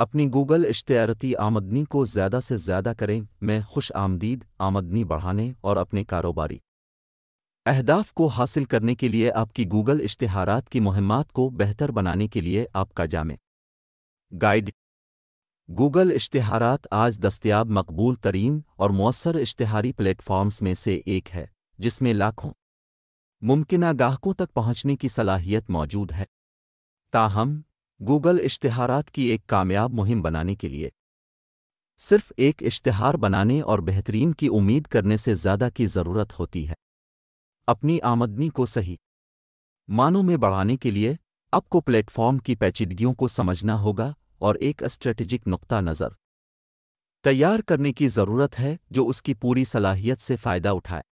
अपनी गूगल इश्तारती आमदनी को ज़्यादा से ज़्यादा करें मैं खुश आमदीद आमदनी बढ़ाने और अपने कारोबारी अहदाफ को हासिल करने के लिए आपकी गूगल इश्तहारात की मुहम्मत को बेहतर बनाने के लिए आपका जामे गाइड गूगल इश्तहारात आज दस्तियाब मकबूल तरीन और मौसर इश्तहारी प्लेटफॉर्म्स में से एक है जिसमें लाखों मुमकिन गाहकों तक पहुँचने की सलाहियत मौजूद है ताहम गूगल इश्तहारात की एक कामयाब मुहिम बनाने के लिए सिर्फ एक इश्तहार बनाने और बेहतरीन की उम्मीद करने से ज़्यादा की ज़रूरत होती है अपनी आमदनी को सही मानों में बढ़ाने के लिए आपको प्लेटफॉर्म की पेचीदगियों को समझना होगा और एक स्ट्रेटेजिक नुकता नज़र तैयार करने की ज़रूरत है जो उसकी पूरी सलाहियत से फ़ायदा उठाए